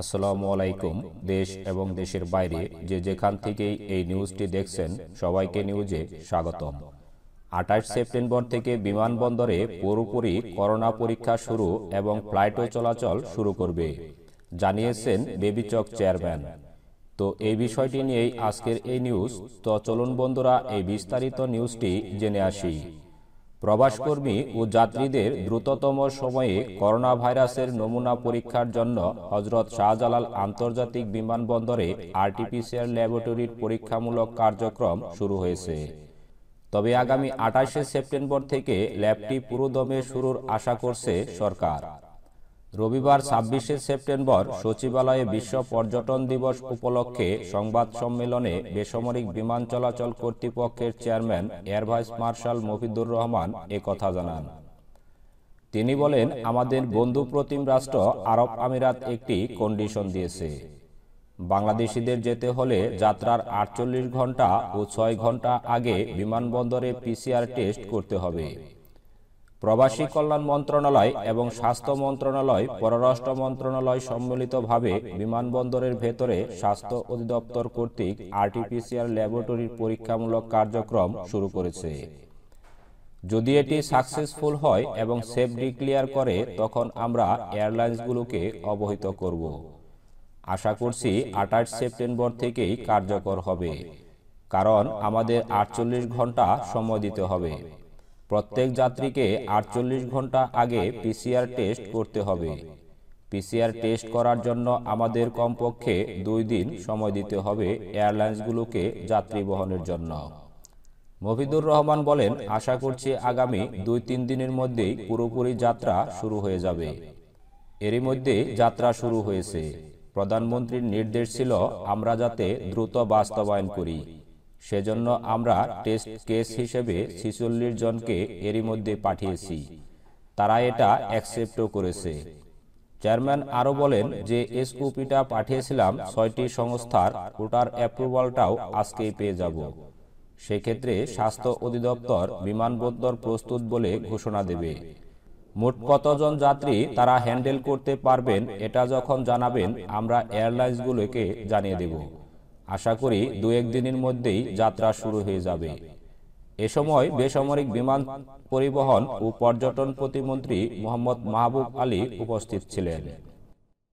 আসসালামু আলাইকুম দেশ এবং দেশের বাইরে যে যেখান থেকেই এই নিউজটি দেখছেন সবাইকে নিউজে স্বাগতম আঠাশ সেপ্টেম্বর থেকে বিমানবন্দরে পুরোপুরি করোনা পরীক্ষা শুরু এবং ফ্লাইটও চলাচল শুরু করবে জানিয়েছেন বেবিচক চেয়ারম্যান তো এই বিষয়টি নিয়েই আজকের এই নিউজ তো চলুন বন্ধুরা এই বিস্তারিত নিউজটি জেনে আসি প্রবাসকর্মী ও যাত্রীদের দ্রুততম সময়ে করোনা ভাইরাসের নমুনা পরীক্ষার জন্য হজরত শাহজালাল আন্তর্জাতিক বিমানবন্দরে আরটিপিসিআর ল্যাবরেটরির পরীক্ষামূলক কার্যক্রম শুরু হয়েছে তবে আগামী আঠাশে সেপ্টেম্বর থেকে ল্যাবটি পুরোদমে শুরুর আশা করছে সরকার রবিবার ছাব্বিশে সেপ্টেম্বর সচিবালয়ে বিশ্ব পর্যটন দিবস উপলক্ষে সংবাদ সম্মেলনে বেসামরিক বিমান চলাচল কর্তৃপক্ষের chairman air vice marshal Mofidur Rahman কথা জানান তিনি বলেন আমাদের বন্ধু প্রতিম রাষ্ট্র আরব আমিরাত একটি কন্ডিশন দিয়েছে বাংলাদেশিদের যেতে হলে যাত্রার আটচল্লিশ ঘন্টা ও ছয় ঘন্টা আগে বিমানবন্দরে পিসিআর টেস্ট করতে হবে প্রবাসী কল্যাণ মন্ত্রণালয় এবং স্বাস্থ্য মন্ত্রণালয় পররাষ্ট্র মন্ত্রণালয় সম্মিলিতভাবে বিমানবন্দরের ভেতরে স্বাস্থ্য অধিদপ্তর কর্তৃক আরটিপিসিআর ল্যাবরেটরির পরীক্ষামূলক কার্যক্রম শুরু করেছে যদি এটি সাকসেসফুল হয় এবং সেফ ডিক্লিয়ার করে তখন আমরা এয়ারলাইন্সগুলোকে অবহিত করব আশা করছি আঠাশ সেপ্টেম্বর থেকেই কার্যকর হবে কারণ আমাদের আটচল্লিশ ঘন্টা সময় দিতে হবে প্রত্যেক যাত্রীকে আটচল্লিশ ঘন্টা আগে পিসিআর টেস্ট করতে হবে পিসিআর টেস্ট করার জন্য আমাদের কমপক্ষে দুই দিন সময় দিতে হবে এয়ারলাইন্সগুলোকে যাত্রী বহনের জন্য মফিদুর রহমান বলেন আশা করছি আগামী দুই তিন দিনের মধ্যেই পুরোপুরি যাত্রা শুরু হয়ে যাবে এরই মধ্যে যাত্রা শুরু হয়েছে প্রধানমন্ত্রীর নির্দেশ ছিল আমরা যাতে দ্রুত বাস্তবায়ন করি সেজন্য আমরা টেস্ট কেস হিসেবে ছিচল্লিশ জনকে এরই মধ্যে পাঠিয়েছি তারা এটা অ্যাকসেপ্টও করেছে চেয়ারম্যান আরও বলেন যে এসওপিটা পাঠিয়েছিলাম ছয়টি সংস্থার ওটার অ্যাপ্রুভালটাও আজকেই পেয়ে যাব সেক্ষেত্রে স্বাস্থ্য অধিদপ্তর বিমানবন্দর প্রস্তুত বলে ঘোষণা দেবে মোট কতজন যাত্রী তারা হ্যান্ডেল করতে পারবেন এটা যখন জানাবেন আমরা এয়ারলাইন্সগুলোকে জানিয়ে দেব আশা করি দু একদিনের মধ্যেই যাত্রা শুরু হয়ে যাবে এ সময় বেসামরিক বিমান পরিবহন ও পর্যটন প্রতিমন্ত্রী মোহাম্মদ মাহবুব আলী উপস্থিত ছিলেন